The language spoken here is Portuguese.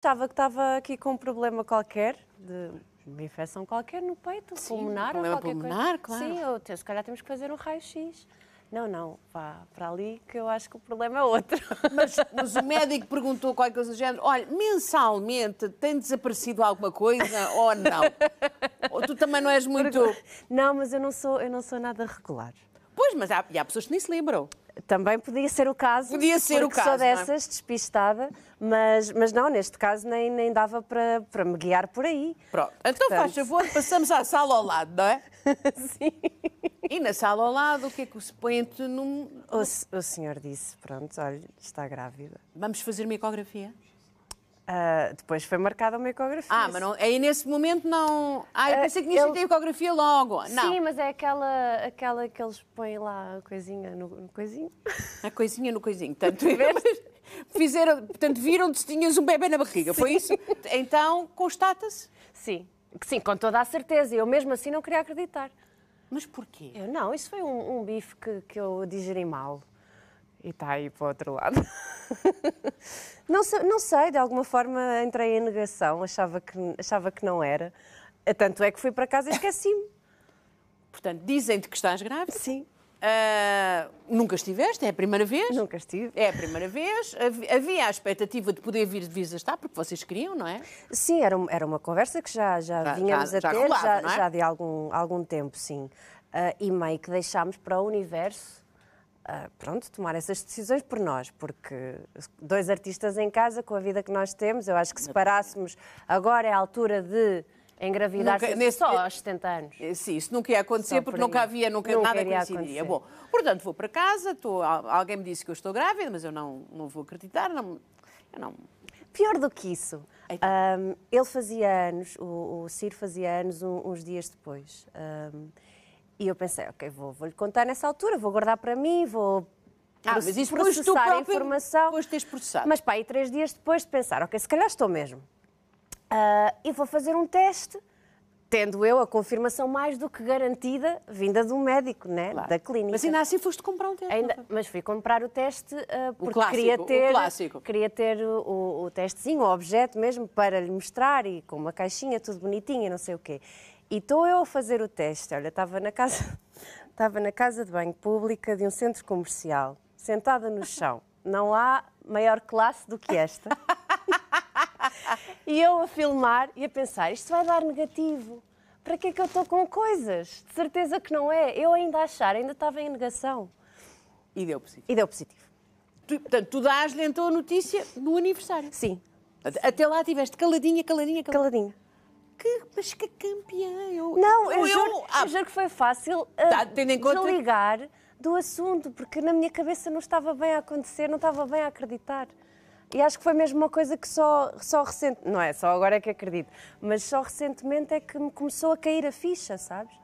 Estava que estava aqui com um problema qualquer, de uma infecção qualquer no peito, Sim, pulmonar ou qualquer pulmonar, coisa. Claro. Sim, eu, se calhar temos que fazer um raio-x. Não, não, vá para ali que eu acho que o problema é outro. Mas, mas o médico perguntou qualquer coisa do género: olha, mensalmente tem desaparecido alguma coisa ou não? ou tu também não és muito. Não, mas eu não sou, eu não sou nada regular. Pois, mas há, há pessoas que nem se lembram. Também podia ser o caso. Podia ser o caso. Sou é? dessas, é? despistada, mas, mas não, neste caso nem, nem dava para, para me guiar por aí. Pronto. Então Portanto... faz favor, passamos à sala ao lado, não é? Sim. E na sala ao lado, o que é que o suplente não. O, o senhor disse: pronto, olha, está grávida. Vamos fazer uma ecografia? Uh, depois foi marcada uma ecografia. Ah, mas não, aí nesse momento não. Ah, eu ah, pensei que tinha ele... ecografia logo. Não. Sim, mas é aquela, aquela que eles põem lá a coisinha no, no coisinho. A coisinha no coisinho. Tanto fizeram, portanto, viram se tinhas um bebê na barriga, Sim. foi isso? Então, constata-se? Sim. Sim, com toda a certeza. Eu mesmo assim não queria acreditar. Mas porquê? Eu não, isso foi um, um bife que, que eu digeri mal. E está aí para o outro lado. não, sei, não sei, de alguma forma entrei em negação, achava que, achava que não era. Eh, tanto é que fui para casa e esqueci-me. Portanto, dizem-te que estás grávida? Sim. Uh, nunca estiveste? É a primeira vez? Nunca estive. É a primeira vez. Havia a expectativa de poder vir de visa estar, porque vocês queriam, não é? Sim, era, era uma conversa que já, já, já vínhamos já, a ter já, rolava, já, é? já de algum, algum tempo, sim. Uh, e meio que deixámos para o universo uh, pronto, tomar essas decisões por nós, porque dois artistas em casa, com a vida que nós temos, eu acho que se parássemos agora é a altura de engravidar-se só aos 70 anos. Eh, sim, isso nunca ia acontecer porque nunca havia, nunca, nunca nada coincidiria. Acontecer. Bom, portanto, vou para casa, estou, alguém me disse que eu estou grávida, mas eu não, não vou acreditar, não, eu não... Pior do que isso, um, ele fazia anos, o, o Ciro fazia anos um, uns dias depois. Um, e eu pensei, ok, vou, vou lhe contar nessa altura, vou guardar para mim, vou ah, mas processar a informação. Depois teres processado. Mas pá, e três dias depois de pensar, ok, se calhar estou mesmo. Uh, e vou fazer um teste, tendo eu a confirmação mais do que garantida, vinda do médico, né? Claro. da clínica. Mas ainda assim foste comprar um teste. Ainda, mas fui comprar o teste uh, porque o clássico, queria ter, o, clássico. Queria ter o, o testezinho, o objeto mesmo, para lhe mostrar e com uma caixinha, tudo bonitinho e não sei o quê. E estou eu a fazer o teste. Olha, estava na casa, estava na casa de banho pública de um centro comercial, sentada no chão. Não há maior classe do que esta. e eu a filmar e a pensar, isto vai dar negativo. Para que é que eu estou com coisas? De certeza que não é. Eu ainda a achar, ainda estava em negação. E deu positivo. E deu positivo. Tu, portanto, tu dás-lhe então a notícia no aniversário. Sim. Até lá estiveste caladinha, caladinha, caladinha. caladinha que, mas que campeã! Eu, não, eu, eu, juro, ah, eu juro que foi fácil uh, tá, desligar conta... do assunto, porque na minha cabeça não estava bem a acontecer, não estava bem a acreditar. E acho que foi mesmo uma coisa que só, só recente, não é só agora é que acredito, mas só recentemente é que me começou a cair a ficha, sabes?